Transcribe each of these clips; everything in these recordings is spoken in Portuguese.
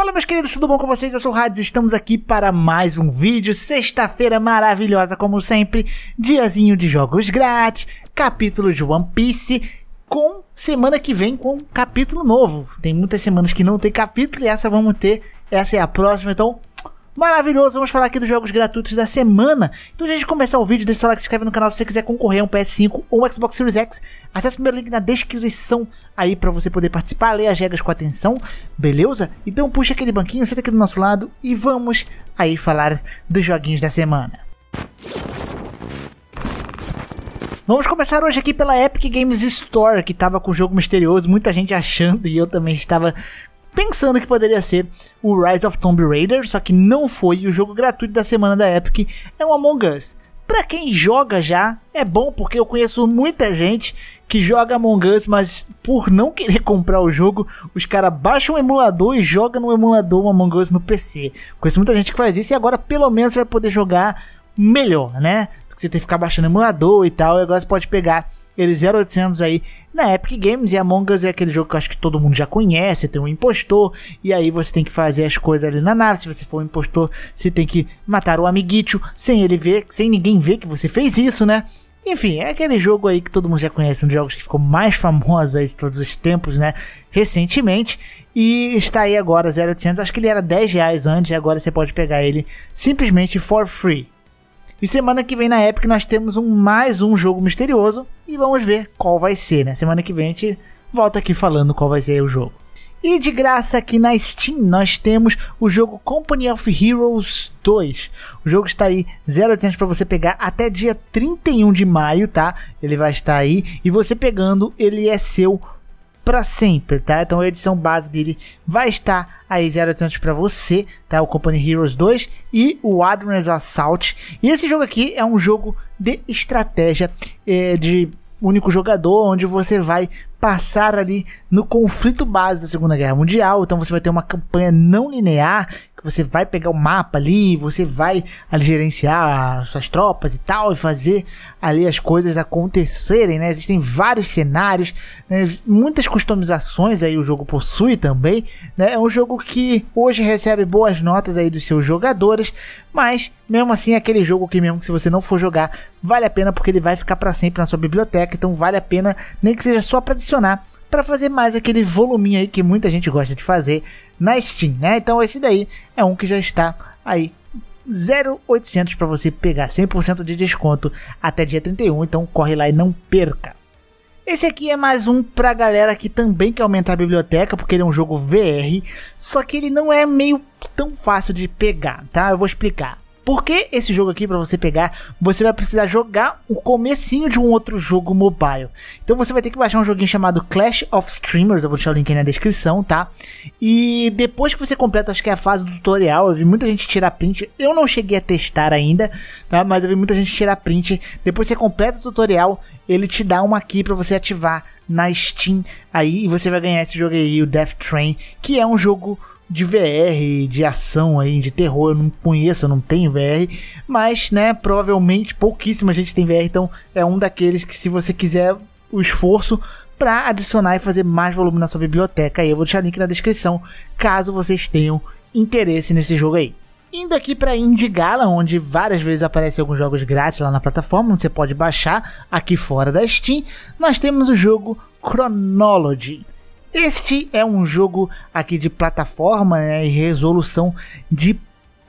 Fala meus queridos, tudo bom com vocês? Eu sou o Hades, estamos aqui para mais um vídeo. Sexta-feira maravilhosa como sempre, diazinho de jogos grátis, capítulo de One Piece com semana que vem com capítulo novo. Tem muitas semanas que não tem capítulo e essa vamos ter. Essa é a próxima, então maravilhoso. Vamos falar aqui dos jogos gratuitos da semana. Então, antes de começar o vídeo, deixa o like, se inscreve no canal se você quiser concorrer a um PS5 ou um Xbox Series X. Acesse o primeiro link na descrição aí para você poder participar, ler as regras com atenção, beleza? Então, puxa aquele banquinho, senta aqui do nosso lado e vamos aí falar dos joguinhos da semana. Vamos começar hoje aqui pela Epic Games Store, que estava com o jogo misterioso, muita gente achando e eu também estava pensando que poderia ser o Rise of Tomb Raider, só que não foi, e o jogo gratuito da semana da Epic é o Among Us. Pra quem joga já, é bom porque eu conheço muita gente que joga Among Us, mas por não querer comprar o jogo, os caras baixam o emulador e jogam no emulador o Among Us no PC. Conheço muita gente que faz isso e agora pelo menos você vai poder jogar melhor, né? Porque Você tem que ficar baixando o emulador e tal, e agora você pode pegar ele 0800 aí na Epic Games. E Among Us é aquele jogo que eu acho que todo mundo já conhece, tem um impostor, e aí você tem que fazer as coisas ali na nave. Se você for um impostor, você tem que matar o amiguinho sem ele ver, sem ninguém ver que você fez isso, né? Enfim, é aquele jogo aí que todo mundo já conhece, um dos jogos que ficou mais famoso aí de todos os tempos, né? Recentemente. E está aí agora, 0800. Acho que ele era 10 reais antes, e agora você pode pegar ele simplesmente for free. E semana que vem na Epic nós temos um, mais um jogo misterioso e vamos ver qual vai ser, né? Semana que vem a gente volta aqui falando qual vai ser o jogo. E de graça aqui na Steam nós temos o jogo Company of Heroes 2. O jogo está aí 0800 para você pegar até dia 31 de maio, tá? Ele vai estar aí e você pegando, ele é seu para sempre, tá? Então a edição base dele vai estar aí 0800 para você, tá? O Company Heroes 2 e o Admiral's Assault. E esse jogo aqui é um jogo de estratégia é, de único jogador, onde você vai passar ali no conflito base da Segunda Guerra Mundial. Então você vai ter uma campanha não linear, que você vai pegar o mapa ali, você vai ali, gerenciar suas tropas e tal, e fazer ali as coisas acontecerem, né? Existem vários cenários, né? muitas customizações aí o jogo possui também, né? É um jogo que hoje recebe boas notas aí dos seus jogadores, mas mesmo assim é aquele jogo que mesmo que se você não for jogar, vale a pena porque ele vai ficar para sempre na sua biblioteca, então vale a pena, nem que seja só para adicionar para fazer mais aquele voluminho aí que muita gente gosta de fazer na Steam, né? Então esse daí é um que já está aí 0800 para você pegar 100% de desconto até dia 31, então corre lá e não perca. Esse aqui é mais um pra galera que também quer aumentar a biblioteca, porque ele é um jogo VR, só que ele não é meio tão fácil de pegar, tá? Eu vou explicar. Porque esse jogo aqui, para você pegar, você vai precisar jogar o comecinho de um outro jogo mobile. Então você vai ter que baixar um joguinho chamado Clash of Streamers, eu vou deixar o link aí na descrição, tá? E depois que você completa, acho que é a fase do tutorial, eu vi muita gente tirar print, eu não cheguei a testar ainda, tá? Mas eu vi muita gente tirar print. Depois que você completa o tutorial, ele te dá uma aqui para você ativar na Steam aí e você vai ganhar esse jogo aí, o Death Train, que é um jogo de VR, de ação aí, de terror, eu não conheço, eu não tenho VR, mas, né, provavelmente pouquíssima gente tem VR, então é um daqueles que se você quiser o esforço para adicionar e fazer mais volume na sua biblioteca, aí eu vou deixar o link na descrição, caso vocês tenham interesse nesse jogo aí. Indo aqui para Indie Gala, onde várias vezes aparecem alguns jogos grátis lá na plataforma, onde você pode baixar aqui fora da Steam, nós temos o jogo Chronology. Este é um jogo aqui de plataforma né, e resolução de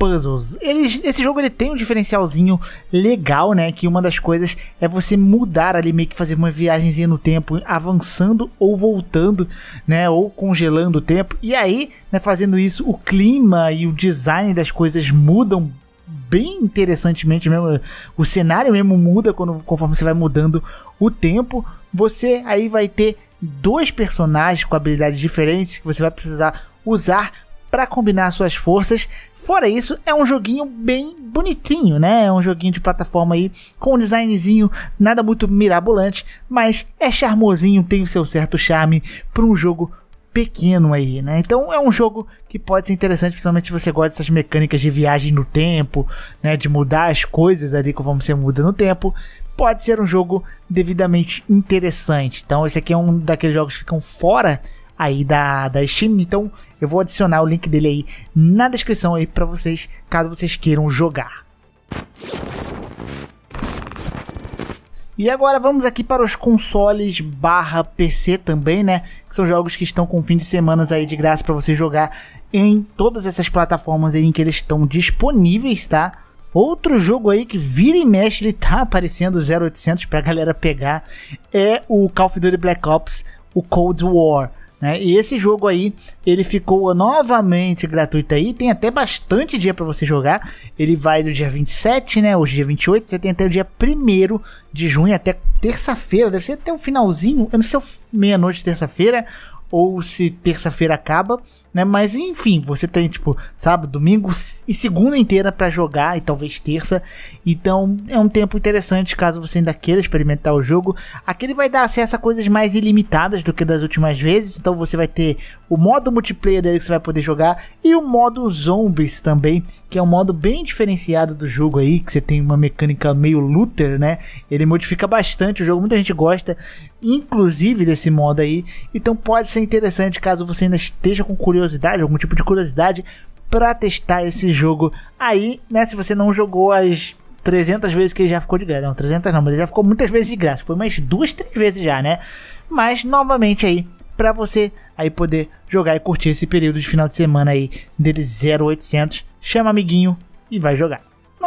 puzzles. Ele, esse jogo ele tem um diferencialzinho legal, né? Que uma das coisas é você mudar ali, meio que fazer uma viagemzinha no tempo, avançando ou voltando, né? Ou congelando o tempo. E aí, né, fazendo isso, o clima e o design das coisas mudam bem interessantemente mesmo. O cenário mesmo muda quando, conforme você vai mudando o tempo. Você aí vai ter dois personagens com habilidades diferentes que você vai precisar usar para combinar suas forças. Fora isso, é um joguinho bem bonitinho, né? É um joguinho de plataforma aí com um designzinho, nada muito mirabolante, mas é charmosinho, tem o seu certo charme para um jogo pequeno aí, né? Então é um jogo que pode ser interessante, principalmente se você gosta dessas mecânicas de viagem no tempo, né, de mudar as coisas ali como você muda no tempo, pode ser um jogo devidamente interessante. Então esse aqui é um daqueles jogos que ficam fora aí da, da Steam. Então eu vou adicionar o link dele aí na descrição aí para vocês, caso vocês queiram jogar. E agora vamos aqui para os consoles barra PC também, né? Que são jogos que estão com fim de semanas aí de graça para você jogar em todas essas plataformas aí em que eles estão disponíveis, tá? Outro jogo aí que vira e mexe, ele tá aparecendo 0800 pra galera pegar, é o Call of Duty Black Ops, o Cold War. Né? E esse jogo aí, ele ficou novamente gratuito aí, tem até bastante dia para você jogar. Ele vai do dia 27, né? Hoje é dia 28, você tem até o dia 1 de junho, até terça-feira, deve ser até o finalzinho, eu não sei, é meia-noite, terça-feira, ou se terça-feira acaba, né? Mas enfim, você tem tipo sábado, domingo e segunda inteira para jogar e talvez terça. Então é um tempo interessante caso você ainda queira experimentar o jogo. Aqui ele vai dar acesso a coisas mais ilimitadas do que das últimas vezes, então você vai ter o modo multiplayer dele que você vai poder jogar e o modo zombies também, que é um modo bem diferenciado do jogo aí, que você tem uma mecânica meio looter, né? Ele modifica bastante o jogo, muita gente gosta inclusive desse modo aí. Então pode ser ser interessante caso você ainda esteja com curiosidade, algum tipo de curiosidade para testar esse jogo aí, né? Se você não jogou as 300 vezes que ele já ficou de graça, não, 300 não, mas ele já ficou muitas vezes de graça, foi mais duas, três vezes já, né? Mas novamente aí para você aí poder jogar e curtir esse período de final de semana aí dele 0800, chama amiguinho e vai jogar.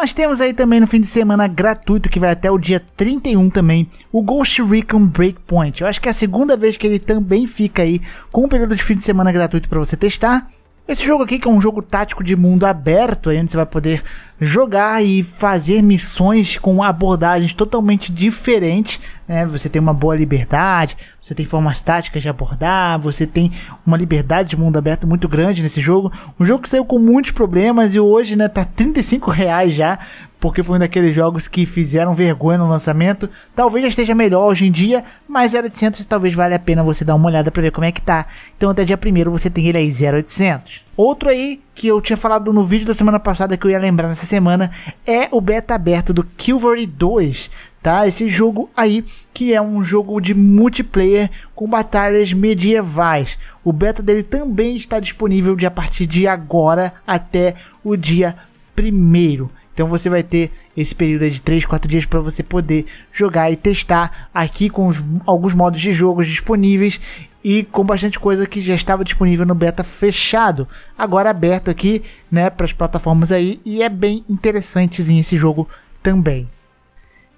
Nós temos aí também no fim de semana gratuito, que vai até o dia 31 também, o Ghost Recon Breakpoint. Eu acho que é a segunda vez que ele também fica aí com um período de fim de semana gratuito para você testar. Esse jogo aqui, que é um jogo tático de mundo aberto, aí onde você vai poder jogar e fazer missões com abordagens totalmente diferentes. Né? Você tem uma boa liberdade, você tem formas táticas de abordar, você tem uma liberdade de mundo aberto muito grande nesse jogo. Um jogo que saiu com muitos problemas e hoje né, tá 35 reais já, porque foi um daqueles jogos que fizeram vergonha no lançamento. Talvez já esteja melhor hoje em dia, mas 0800 talvez valha a pena você dar uma olhada para ver como é que tá. Então até dia 1 você tem ele aí 0800. Outro aí que eu tinha falado no vídeo da semana passada que eu ia lembrar nessa semana é o beta aberto do Kilvery 2, tá? Esse jogo aí que é um jogo de multiplayer com batalhas medievais. O beta dele também está disponível de a partir de agora até o dia primeiro. Então você vai ter esse período de 3, 4 dias para você poder jogar e testar aqui com os, alguns modos de jogos disponíveis e com bastante coisa que já estava disponível no beta fechado, agora aberto aqui, né, para as plataformas aí e é bem interessantezinho esse jogo também.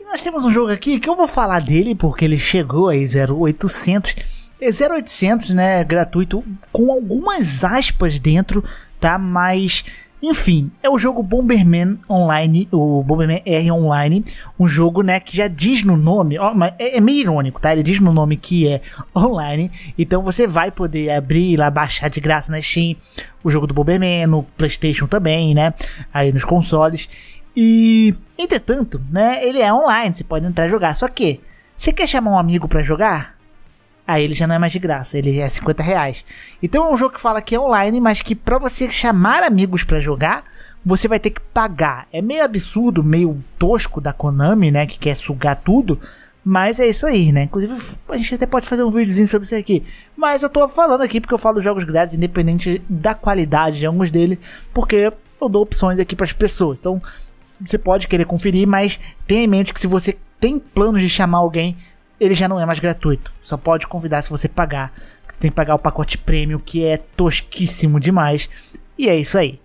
E nós temos um jogo aqui que eu vou falar dele porque ele chegou aí 0800 é 0800, né, gratuito com algumas aspas dentro, tá? Mas enfim, é o jogo Bomberman Online, o Bomberman R Online, um jogo, né, que já diz no nome, ó, mas é, é meio irônico, tá? Ele diz no nome que é online, então você vai poder abrir lá, baixar de graça na Steam o jogo do Bomberman, no PlayStation também, né? Aí nos consoles. E, entretanto, né, ele é online, você pode entrar e jogar, só que você quer chamar um amigo para jogar? aí ele já não é mais de graça, ele é 50 reais. Então é um jogo que fala que é online, mas que para você chamar amigos para jogar, você vai ter que pagar. É meio absurdo, meio tosco da Konami, né, que quer sugar tudo, mas é isso aí, né? Inclusive, a gente até pode fazer um videozinho sobre isso aqui. Mas eu tô falando aqui porque eu falo jogos grátis, independente da qualidade de alguns deles, porque eu dou opções aqui para as pessoas. Então, você pode querer conferir, mas tenha em mente que se você tem planos de chamar alguém, ele já não é mais gratuito. Só pode convidar se você pagar. Você tem que pagar o pacote prêmio, que é tosquíssimo demais. E é isso aí.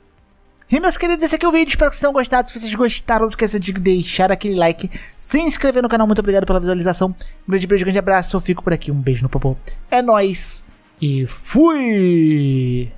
E meus queridos, esse aqui é o vídeo, espero que vocês tenham gostado. Se vocês gostaram, não esqueça de deixar aquele like, se inscrever no canal, muito obrigado pela visualização. Um grande beijo, um grande abraço, eu fico por aqui, um beijo no popô. É nóis e fui!